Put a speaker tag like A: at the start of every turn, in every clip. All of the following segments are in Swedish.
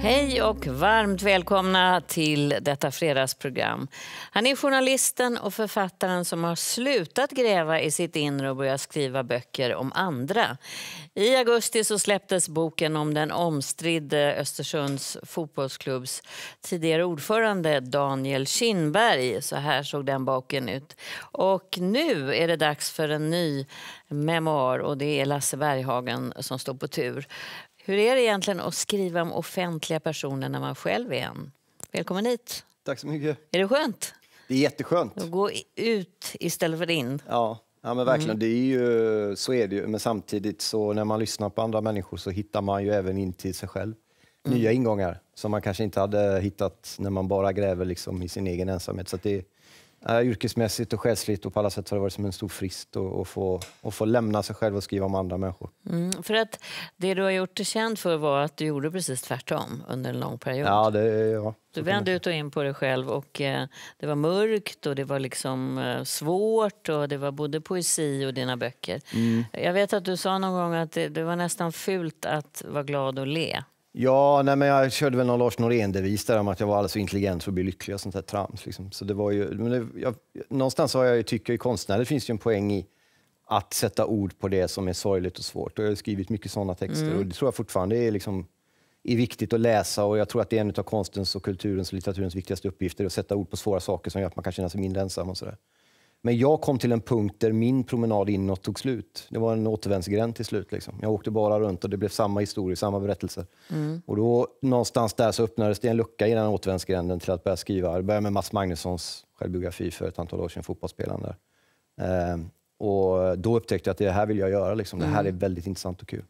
A: Hej och varmt välkomna till detta fredagsprogram. Han är journalisten och författaren som har slutat gräva i sitt inre och börjat skriva böcker om andra. I augusti så släpptes boken om den omstridde Östersunds fotbollsklubbs tidigare ordförande Daniel Kindberg. Så här såg den boken ut. Och nu är det dags för en ny memoar och det är Lasse Berghagen som står på tur. Hur är det egentligen att skriva om offentliga personer när man själv är en? Välkommen hit. Tack så mycket. Är det skönt?
B: Det är jätteskönt.
A: Att gå ut istället för in. Ja, ja men verkligen. Mm.
B: Det är ju, så är det ju. Men samtidigt så när man lyssnar på andra människor så hittar man ju även in till sig själv. Mm. Nya ingångar som man kanske inte hade hittat när man bara gräver liksom i sin egen ensamhet. Så det, eh, yrkesmässigt och själsligt och på alla sätt har det varit som en stor frist att få, och få lämna sig själv och skriva om andra människor.
A: Mm, för att det du har gjort dig känd för var att du gjorde precis tvärtom under en lång period. Ja, det,
B: ja. Du vände
A: ut och in på dig själv och eh, det var mörkt och det var liksom eh, svårt och det var både poesi och dina böcker. Mm. Jag vet att du sa någon gång att det, det var nästan fult att vara glad och le.
B: Ja, nej, men jag körde väl någon Lars Norén-devis där om att jag var alldeles för intelligent för att bli lycklig och sånt där trams. Liksom. Så det var ju, men det, jag, någonstans har jag ju, tycker jag, konstnärer finns ju en poäng i att sätta ord på det som är sorgligt och svårt. Och jag har skrivit mycket sådana texter mm. och det tror jag fortfarande är, liksom, är viktigt att läsa och jag tror att det är en av konstens, och kulturens och litteraturens viktigaste uppgifter att sätta ord på svåra saker som gör att man kan känna sig mindre ensam och sådär. Men jag kom till en punkt där min promenad inåt tog slut. Det var en återvändsgränd till slut. Liksom. Jag åkte bara runt och det blev samma historia, samma berättelser. Mm. Och då någonstans där så öppnades det en lucka i den återvändsgränden till att börja skriva. Jag började med Mats Magnussons självbiografi för ett antal år sedan, fotbollsspelaren där. Eh, och då upptäckte jag att det här vill jag göra. Liksom. Det här mm. är väldigt intressant och kul.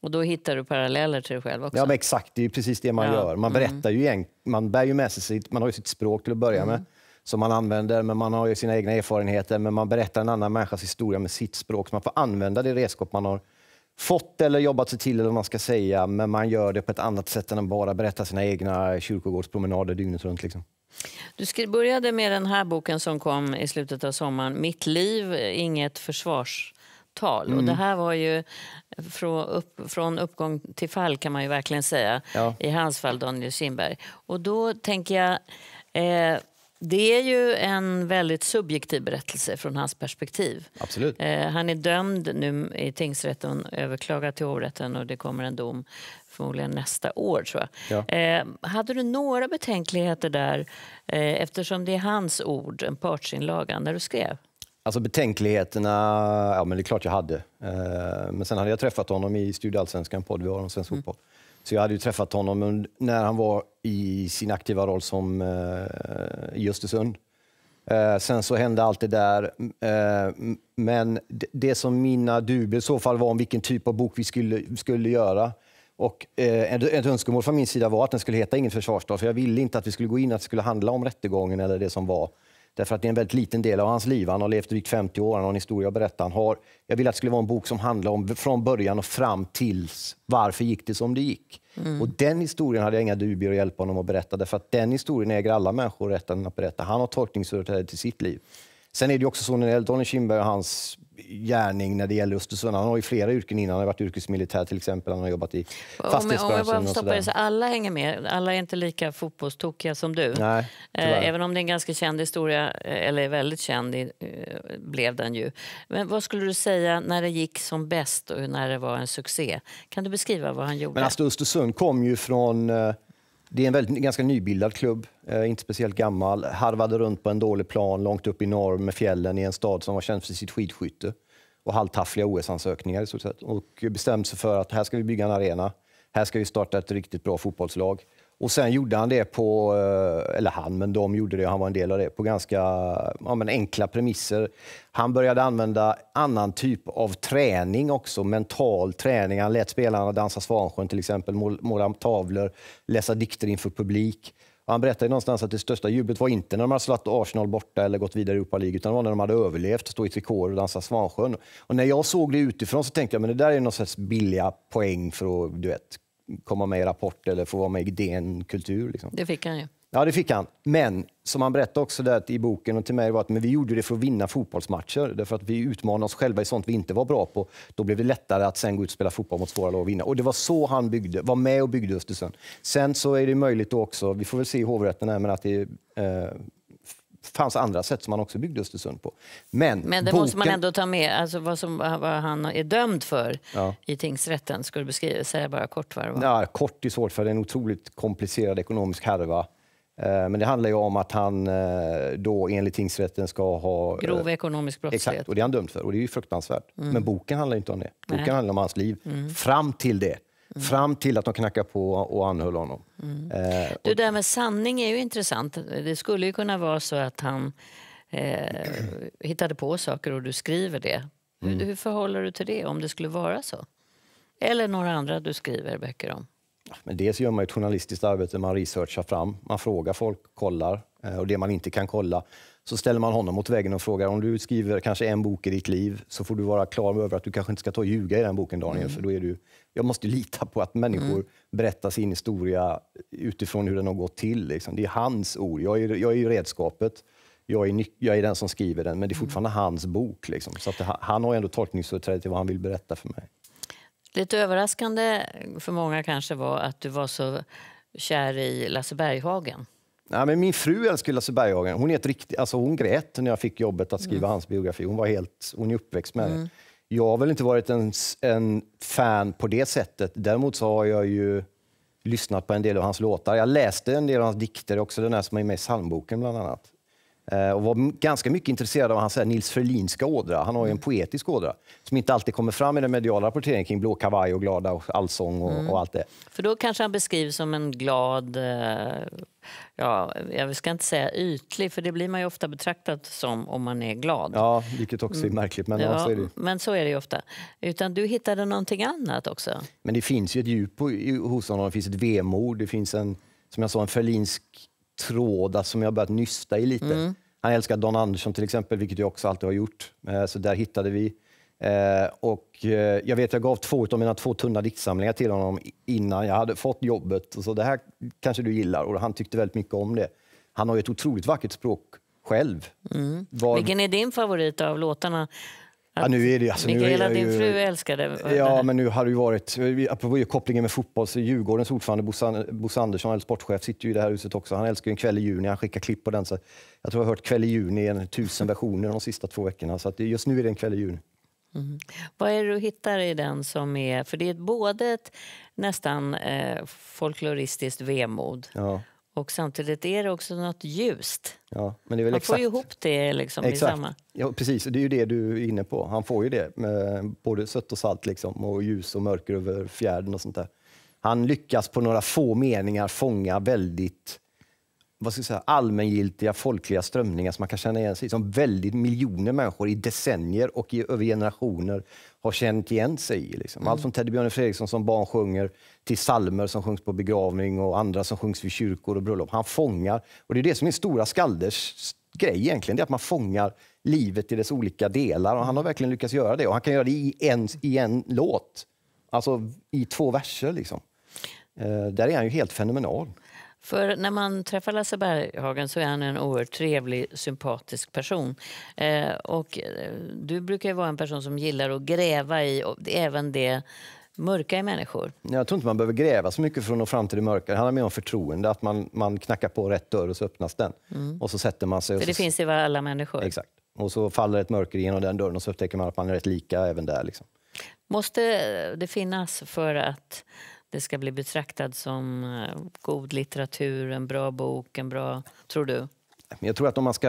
A: Och då hittar du paralleller till dig själv också?
B: Ja, exakt. Det är precis det man ja. gör. Man mm. berättar ju, man bär ju med sig sitt, man har ju sitt språk till att börja mm. med som man använder, men man har ju sina egna erfarenheter, men man berättar en annan människas historia med sitt språk. Så man får använda det redskap man har fått eller jobbat sig till, eller vad man ska säga, men man gör det på ett annat sätt än att bara berätta sina egna kyrkogårdspromenader dygnet runt. Liksom.
A: Du började med den här boken som kom i slutet av sommaren, Mitt liv, inget försvars... Mm. Och det mm. här var ju från, upp, från, uppgång till fall kan man ju verkligen säga. Ja. I hans fall Daniel Kindberg. Och då tänker jag, eh, det är ju en väldigt subjektiv berättelse från hans perspektiv. Absolut. Eh, han är dömd nu i tingsrätten, överklagad till hovrätten och det kommer en dom förmodligen nästa år. tror jag. Ja. Eh, hade du några betänkligheter där eh, eftersom det är hans ord, en partsinlaga, när du skrev?
B: Alltså betänkligheterna, ja men det är klart jag hade. Eh, men sen hade jag träffat honom i Studieallsvenskan podd, vi har en svensk mm. fotboll. Mm. Så jag hade ju träffat honom när han var i sin aktiva roll som eh, i Östersund. Eh, sen så hände allt det där. Eh, men det, som mina dubier i så fall var om vilken typ av bok vi skulle, skulle göra. Och eh, ett, önskemål från min sida var att den skulle heta Ingen försvarsdag, för jag ville inte att vi skulle gå in att det skulle handla om rättegången eller det som var. Därför att det är en väldigt liten del av hans liv. Han har levt drygt 50 år, han har en historia att berätta. Han har, jag ville att det skulle vara en bok som handlar om från början och fram tills varför gick det som det gick. Mm. Och den historien hade jag inga dubier att hjälpa honom att berätta. Därför att den historien äger alla människor rätten att berätta. Han har tolkningsföreträde till sitt liv. Sen är det också så när det gäller Daniel Kindberg och hans gärning när det gäller Östersund. Han har ju flera yrken innan. Han har varit yrkesmilitär till exempel. Han har jobbat i fastighetsbranschen. Om jag bara så
A: alla hänger med. Alla är inte lika fotbollstokiga som du. Nej, eh, även om det är en ganska känd historia, eh, eller väldigt känd eh, blev den ju. Men vad skulle du säga när det gick som bäst och när det var en succé? Kan du beskriva vad han gjorde? Men alltså,
B: Östersund kom ju från eh, det är en väldigt, ganska nybildad klubb, eh, inte speciellt gammal. Harvade runt på en dålig plan långt upp i norr med fjällen i en stad som var känd för sitt skidskytte och halvtaffliga OS-ansökningar i stort sett. Och bestämde sig för att här ska vi bygga en arena. Här ska vi starta ett riktigt bra fotbollslag. Och sen gjorde han det på, eh, eller han, men de gjorde det, han var en del av det, på ganska ja, men enkla premisser. Han började använda annan typ av träning också, mental träning. Han lät spelarna dansa Svansjön till exempel, måla tavlor, läsa dikter inför publik. Och han berättade någonstans att det största jublet var inte när de hade slagit Arsenal borta eller gått vidare i Europa League, utan det var när de hade överlevt, stå i trikåer och dansa Svansjön. Och när jag såg det utifrån så tänkte jag, men det där är någon sorts billiga poäng för att, du vet, komma med i Rapport eller få vara med i DN Kultur. Liksom. Det fick han ju. Ja, det fick han. Men som han berättade också där i boken och till mig var att men vi gjorde det för att vinna fotbollsmatcher. Därför att vi utmanade oss själva i sånt vi inte var bra på. Då blev det lättare att sen gå ut och spela fotboll mot svåra lag och vinna. Och det var så han byggde, var med och byggde Östersund. Sen så är det möjligt också, vi får väl se i hovrätten här, men att det är eh, fanns andra sätt som man också byggde Östersund på. Men, Men det boken... måste man ändå
A: ta med, alltså vad, som, vad han är dömd för ja. i tingsrätten. Ska du beskriva, säga bara kort vad det var.
B: Ja, kort är svårt för det är en otroligt komplicerad ekonomisk härva. Eh, men det handlar ju om att han eh, då enligt tingsrätten ska ha... Eh, Grov
A: ekonomisk brottslighet. Exakt,
B: och det är han dömd för. Och det är ju fruktansvärt. Mm. Men boken handlar inte om det. Boken Nej. handlar om hans liv mm. fram till det. Mm. Fram till att de knackade på och anhöll honom. Mm. Eh, det
A: där med sanning är ju intressant. Det skulle ju kunna vara så att han eh, hittade på saker och du skriver det. Mm. Hur, hur förhåller du till det om det skulle vara så? Eller några andra du skriver böcker om?
B: Men dels gör man ett journalistiskt arbete, man researchar fram, man frågar folk, kollar. Eh, och det man inte kan kolla, så ställer man honom mot väggen och frågar om du skriver kanske en bok i ditt liv så får du vara klar över att du kanske inte ska ta och ljuga i den boken Daniel. Mm. För då är du, jag måste lita på att människor mm. berättar sin historia utifrån hur den har gått till. Liksom. Det är hans ord. Jag är, jag är redskapet. Jag är, jag är, den som skriver den, men det är mm. fortfarande mm. hans bok. Liksom. Så det, han har ändå tolkningsföreträde till vad han vill berätta för mig.
A: Lite överraskande för många kanske var att du var så kär i Lasse Berghagen.
B: Nej, men min fru älskar Lasse Berghagen. Hon, är ett riktigt, alltså hon grät när jag fick jobbet att skriva mm. hans biografi. Hon, var helt, hon är uppväxt med mm. det. Jag har väl inte varit en, en fan på det sättet. Däremot så har jag ju lyssnat på en del av hans låtar. Jag läste en del av hans dikter också, den här som är med i psalmboken bland annat. Eh, och var ganska mycket intresserad av hans här, eh, Nils Ferlinska ådra. Han har ju en mm. poetisk ådra som inte alltid kommer fram i den mediala rapporteringen kring blå kavaj och glada och allsång och, mm. och allt det.
A: För då kanske han beskrivs som en glad, eh, ja, jag ska inte säga ytlig, för det blir man ju ofta betraktad som om man är glad.
B: Ja, vilket också är mm. märkligt, men ja, så är det
A: Men så är det ofta. Utan du hittade någonting annat också.
B: Men det finns ju ett djup hos honom, det finns ett vemod, det finns en, som jag sa, en Ferlinsk trådar alltså, som jag börjat nysta i lite. Mm. Han älskar Don Andersson till exempel, vilket jag också alltid har gjort. Eh, så där hittade vi. Eh, och eh, jag vet, jag gav två av mina två tunna diktsamlingar till honom innan jag hade fått jobbet. så, det här kanske du gillar. Och han tyckte väldigt mycket om det. Han har ett otroligt vackert språk själv. Mm. Var... Vilken
A: är din favorit av låtarna
B: Ja, nu är det, alltså, Mikaela, din ju... fru
A: älskade Ja, men
B: nu har det ju varit, apropå kopplingen med fotboll, så Djurgårdens ordförande Bosse, Andersson, eller sportchef, sitter ju i det här huset också. Han älskar ju en kväll i juni, han skickar klipp på den. Så jag tror jag har hört kväll i juni i tusen versioner de sista två veckorna. Så att just nu är det en kväll i juni.
A: Mm. Vad är det du hittar i den som är, för det är både ett nästan eh, folkloristiskt vemod ja och samtidigt är det också något ljust.
B: Ja, men det är väl Man exakt. får ju ihop
A: det liksom exakt. i samma.
B: Ja, precis, det är ju det du är inne på. Han får ju det med både sött och salt liksom, och ljus och mörker över fjärden och sånt där. Han lyckas på några få meningar fånga väldigt vad ska jag säga, allmängiltiga folkliga strömningar som man kan känna igen sig i, som väldigt miljoner människor i decennier och i över generationer har känt igen sig i. Liksom. Mm. Allt från Teddy Björn Fredriksson som barn sjunger till salmer som sjungs på begravning och andra som sjungs vid kyrkor och bröllop. Han fångar, och det är det som är stora skalders grej egentligen, det är att man fångar livet i dess olika delar och han har verkligen lyckats göra det och han kan göra det i en, i en låt, alltså i två verser liksom. Eh, där är han ju helt fenomenal.
A: För när man träffar Lasse Berghagen så är han en oerhört trevlig, sympatisk person. Eh, och eh, du brukar vara en person som gillar att gräva i även det mörka i människor?
B: Jag tror inte man behöver gräva så mycket för att nå fram till det mörka. Det handlar mer om förtroende, att man, man knackar på rätt dörr och så öppnas den. Mm. Och så sätter man sig. För det så... finns i alla människor? Exakt. Och så faller ett mörker genom den dörren och så upptäcker man att man är rätt lika även där. Liksom.
A: Måste det finnas för att det ska bli betraktad som eh, god litteratur, en bra bok, en bra... Tror du?
B: Jag tror att om man ska...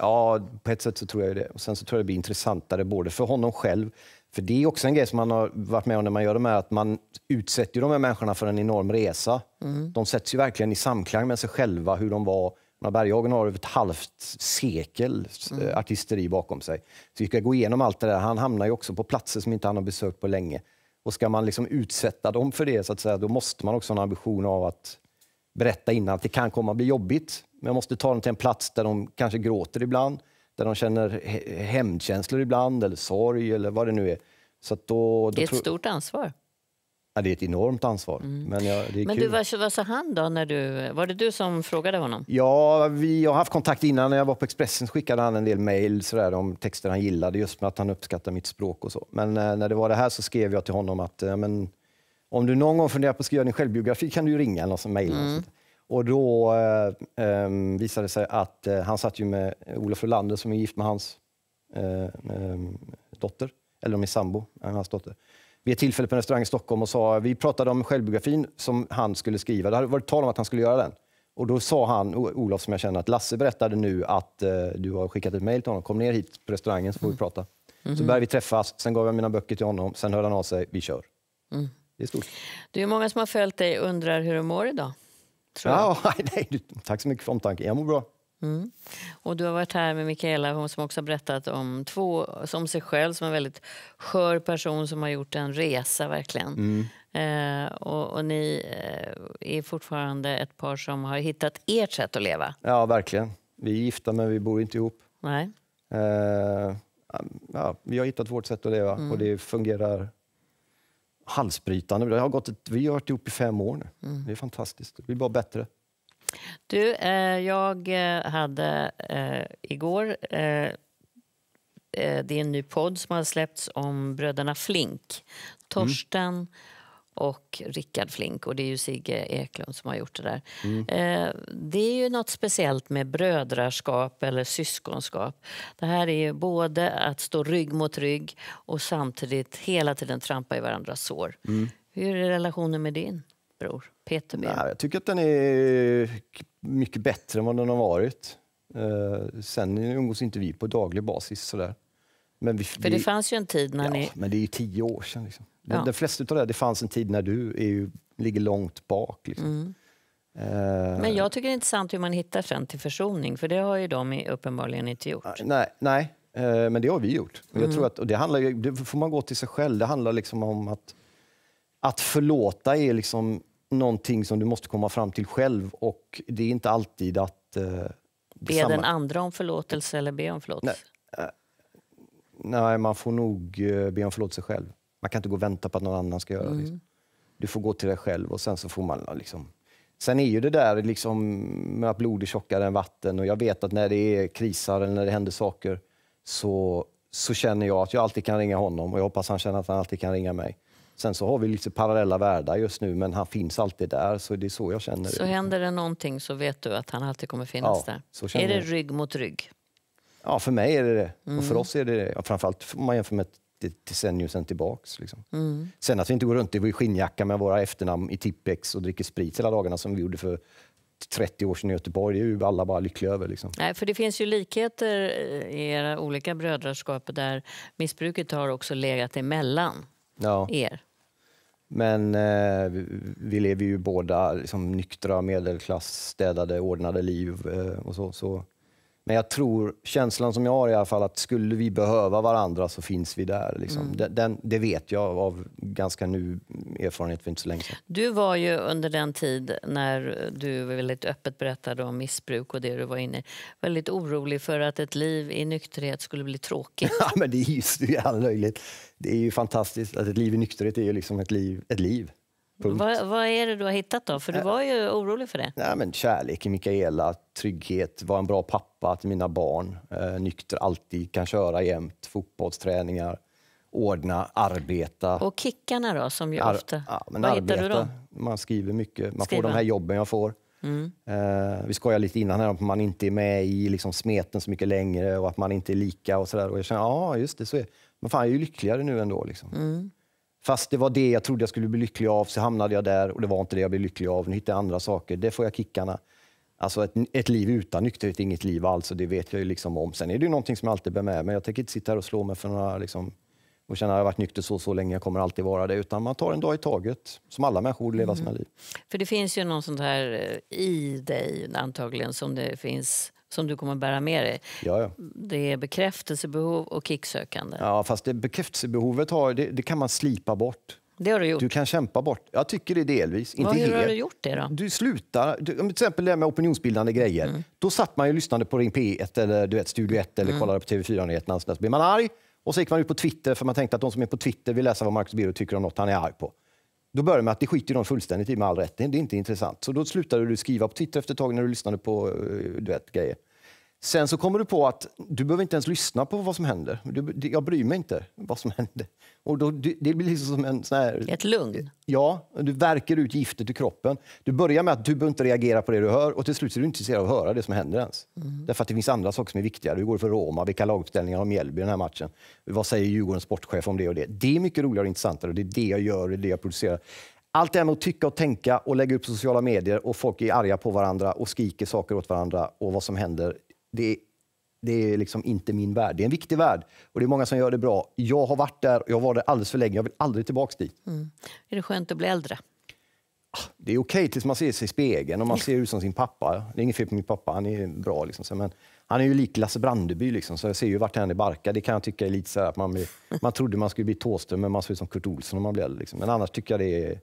B: Ja, på ett sätt så tror jag det. Och sen så tror jag det blir intressantare både för honom själv, för det är också en grej som man har varit med om när man gör de här, att man utsätter de här människorna för en enorm resa. Mm. De sätts ju verkligen i samklang med sig själva, hur de var. Berghagen har över ett halvt sekel mm. Eh, artisteri bakom sig. Så vi ska gå igenom allt det där. Han hamnar ju också på platser som inte han har besökt på länge. Och ska man liksom utsätta dem för det, så att säga, då måste man också ha en ambition av att berätta innan att det kan komma att bli jobbigt. Men jag måste ta dem till en plats där de kanske gråter ibland, där de känner hämndkänslor ibland, eller sorg eller vad det nu är. Så då, då det är ett stort ansvar. Ja, det är ett enormt ansvar. Mm. Men, ja, det är men kul. du, vad,
A: vad sa han då? När du, var det du som frågade honom?
B: Ja, vi har haft kontakt innan. När jag var på Expressen skickade han en del mejl om texter han gillade, just med att han uppskattar mitt språk och så. Men eh, när det var det här så skrev jag till honom att eh, men, om du någon gång funderar på att skriva din självbiografi kan du ju ringa eller mejla. Mm. Och då eh, ehm, visade det sig att eh, han satt ju med Olof Rolander som är gift med hans eh, ehm, dotter, eller de är sambo, med eh, hans dotter vid ett tillfälle på en restaurang i Stockholm och sa, vi pratade om självbiografin som han skulle skriva. Det hade varit tal om att han skulle göra den. Och då sa han, Olof som jag känner, att Lasse berättade nu att eh, du har skickat ett mejl till honom. Kom ner hit på restaurangen så får vi prata. Mm. Så mhm. började vi träffas, sen gav jag mina böcker till honom, sen hörde han av sig, vi kör. Mm. Det är stort.
A: Du, många som har följt dig undrar hur du mår idag. Tror ja,
B: nej, nej, tack så mycket för omtanken. Jag mår bra.
A: Mm. Och du har varit här med Mikaela som också har berättat om, två, om sig själv som en väldigt skör person som har gjort en resa verkligen. Mm. Eh, och, och, ni eh, är fortfarande ett par som har hittat ert sätt att leva.
B: Ja, verkligen. Vi är gifta men vi bor inte ihop. Nej. Eh, ja, vi har hittat vårt sätt att leva mm. och det fungerar halsbrytande. Det har gått ett, vi har varit ihop i fem år nu. Mm. Det är fantastiskt. Det blir bara bättre.
A: Du, eh, jag eh, hade eh, igår... Eh, eh, det är en ny podd som har släppts om bröderna Flink. Mm. Torsten mm. och Rickard Flink. Och Det är ju Sigge Eklund som har gjort det där. Mm. Eh, det är ju något speciellt med brödraskap eller syskonskap. Det här är ju både att stå rygg mot rygg och samtidigt hela tiden trampa i varandras sår. Mm. Hur är relationen med din?
B: bror? Peter Nej, jag tycker att den är mycket bättre än vad den har varit. Eh, sen umgås inte vi på daglig basis. Sådär. Men vi, För det vi, fanns ju en tid när ja, ni... men det är ju tio år sedan. Liksom. Ja. De, flesta av det, det fanns en tid när du är ju, ligger långt bak. Liksom. Mm. Eh. Men jag
A: tycker det är intressant hur man hittar sen till försoning, för det har ju de uppenbarligen inte gjort. Ah,
B: nej, nej eh, men det har vi gjort. Mm. Jag tror att, och det, handlar, det får man gå till sig själv. Det handlar liksom om att, att förlåta är liksom någonting som du måste komma fram till själv och det är inte alltid att... Eh, be den
A: andra om förlåtelse eller be om förlåtelse?
B: Nej, eh, nej, man får nog eh, be om förlåtelse själv. Man kan inte gå och vänta på att någon annan ska göra det. Liksom. Mm. Du får gå till dig själv och sen så får man eh, liksom... Sen är ju det där liksom med att blod är tjockare än vatten och jag vet att när det är krisar eller när det händer saker så, så känner jag att jag alltid kan ringa honom och jag hoppas han känner att han alltid kan ringa mig. Sen så har vi lite parallella världar just nu, men han finns alltid där. Så det är så jag känner. Så det.
A: händer det någonting så vet du att han alltid kommer finnas ja, där. Är det jag. rygg mot rygg?
B: Ja, för mig är det det. Mm. Och för mm. oss är det det. framförallt om man jämför med ett decennium sen tillbaks. Liksom. Mm. Sen att vi inte går runt i skinnjacka med våra efternamn i Tippex och dricker sprit hela dagarna som vi gjorde för 30 år sedan i Göteborg, det är ju alla bara lyckliga över. Liksom.
A: Nej, för det finns ju likheter eh, i era olika brödraskap där missbruket har också legat emellan
B: ja. er. Men eh, vi lever ju båda liksom, nyktra, medelklass, städade, ordnade liv eh, och så. så men jag tror, känslan som jag har i alla fall, att skulle vi behöva varandra så finns vi där. Liksom. Mm. Den, det vet jag av ganska nu erfarenhet för inte så länge sedan.
A: Du var ju under den tid när du väldigt öppet berättade om missbruk och det du var inne i, väldigt orolig för att ett liv i nykterhet skulle bli tråkigt. Ja,
B: men det är ju löjligt. Det är ju fantastiskt att ett liv i nykterhet är ju liksom ett liv, ett liv.
A: Vad, vad, är det du har hittat då? För du eh, var ju orolig för
B: det. Nej, men kärlek Mikaela, trygghet, vara en bra pappa till mina barn, eh, nykter alltid, kan köra jämt, fotbollsträningar, ordna, arbeta.
A: Och kickarna då, som ju Ar ofta... Ja, men vad arbeta. hittar du
B: då? Man skriver mycket, man Skriva. får de här jobben jag får. Mm. Eh, vi skojade lite innan här om att man inte är med i liksom smeten så mycket längre och att man inte är lika och sådär. Och jag känner, ja just det, så är Men fan, jag är ju lyckligare nu ändå liksom. Mm. Fast det var det jag trodde jag skulle bli lycklig av, så hamnade jag där och det var inte det jag blev lycklig av. Nu hittar jag andra saker, det får jag kickarna. Alltså ett, ett liv utan nykterhet är inget liv alls och det vet jag ju liksom om. Sen är det ju någonting som jag alltid bär med mig. Jag tänker inte sitta här och slå mig för några liksom, och känna att jag har varit nykter så så länge, jag kommer alltid vara det. Utan man tar en dag i taget, som alla människor leva mm. sina liv.
A: För det finns ju någon sånt här eh, i dig antagligen som det finns som du kommer att bära med dig. Ja, ja. Det är bekräftelsebehov och kicksökande.
B: Ja, fast det bekräftelsebehovet har, det, det kan man slipa bort. Det har du gjort. Du kan kämpa bort. Jag tycker det delvis. Inte Vad, hur har du gjort det då? Du slutar, du, till exempel det här med opinionsbildande grejer. Mm. Då satt man ju och lyssnade på Ring P1 eller du vet, Studio 1 eller mm. kollade på TV4-nyheterna. Så blev man arg och så gick man ut på Twitter för man tänkte att de som är på Twitter vill läsa vad Marcus Birro tycker om något han är arg på. Då börjar med att det skiter de fullständigt i med all rätt. Det är inte intressant. Så då slutade du skriva på Twitter efter ett tag när du lyssnade på eh, du vet, grejer. Sen så kommer du på att du behöver inte ens lyssna på vad som händer. Du, jag bryr mig inte vad som händer. Och då, det blir liksom som en sån här, Ett lugn? Ja, du verkar ut giftet i kroppen. Du börjar med att du behöver inte reagera på det du hör och till slut är du inte intresserad av att höra det som händer ens. Mm. Därför att det finns andra saker som är viktigare. Hur går det för Roma? Vilka laguppställningar har Mjällby i den här matchen? Vad säger Djurgårdens sportchef om det och det? Det är mycket roligare och intressantare och det är det jag gör och det jag producerar. Allt det här med att tycka och tänka och lägga upp sociala medier och folk är arga på varandra och skriker saker åt varandra och vad som händer det, det är liksom inte min värld. Det är en viktig värld och det är många som gör det bra. Jag har varit där jag var där alldeles för länge. Jag vill aldrig tillbaka dit.
A: Mm. Är det skönt att bli äldre?
B: Ah, det är okej okay tills man ser sig i spegeln och man ser ut som sin pappa. Det är inget fel på min pappa, han är bra. Liksom. Men han är ju lik Lasse Brandeby, liksom, så jag ser ju vart han är barkad. Det kan jag tycka är lite så att man, blir, man trodde man skulle bli Thåström, men man ser ut som Kurt Olsson när man blir äldre. Liksom. Men annars tycker jag det är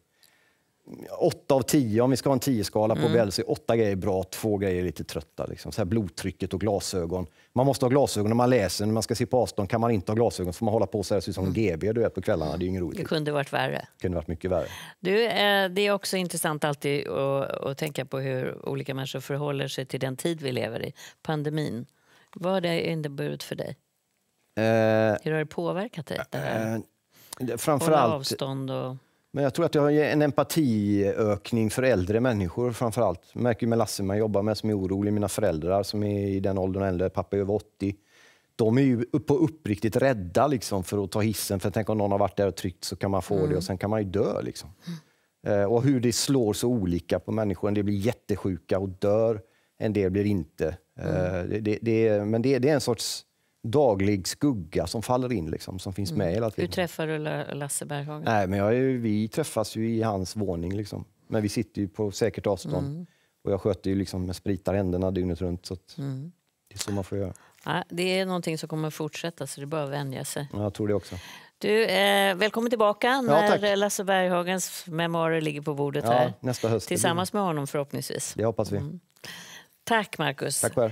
B: 8 av 10, om vi ska ha en 10-skala på mm. Bell, så är 8 grejer bra, två grejer är lite trötta. Liksom. Så här blodtrycket och glasögon. Man måste ha glasögon när man läser, när man ska se på avstånd kan man inte ha glasögon, så får man hålla på så här, ser ut som mm. GB du vet, på kvällarna. Det är ju ingen roligt. Det kunde varit värre. Det kunde varit mycket värre.
A: Du, eh, det är också intressant alltid att, att tänka på hur olika människor förhåller sig till den tid vi lever i, pandemin. Vad har det inneburit
B: för dig? Eh,
A: hur har det påverkat
B: dig? Eh, det här? Eh, framförallt... Hålla
A: avstånd och...
B: Men jag tror att jag har en empatiökning för äldre människor framför allt. Jag märker ju med Lasse man jobbar med som är orolig, mina föräldrar som är i den åldern äldre, pappa är över 80. De är ju på uppriktigt rädda liksom för att ta hissen, för tänk om någon har varit där och tryckt så kan man få mm. det och sen kan man ju dö. Liksom. Mm. Eh, och hur det slår så olika på människor. En del blir jättesjuka och dör, en del blir inte. Eh, mm. Det, det, det, men det, det är en sorts daglig skugga som faller in, liksom, som finns mm. med hela tiden. Hur
A: träffar du Lasse Berghagen? Nej,
B: men jag, vi träffas ju i hans våning, liksom. men vi sitter ju på säkert avstånd. Mm. Och jag sköter ju liksom, jag spritar händerna dygnet runt. Så mm. Det är så man får göra.
A: Ja, det är någonting som kommer fortsätta, så det är att vänja sig.
B: Ja, jag tror det också.
A: Du, eh, välkommen tillbaka när ja, Lasse Berghagens memoarer ligger på bordet ja, här. Nästa höst. Tillsammans med honom förhoppningsvis. Det hoppas vi. Mm. Tack Marcus. Tack
B: själv.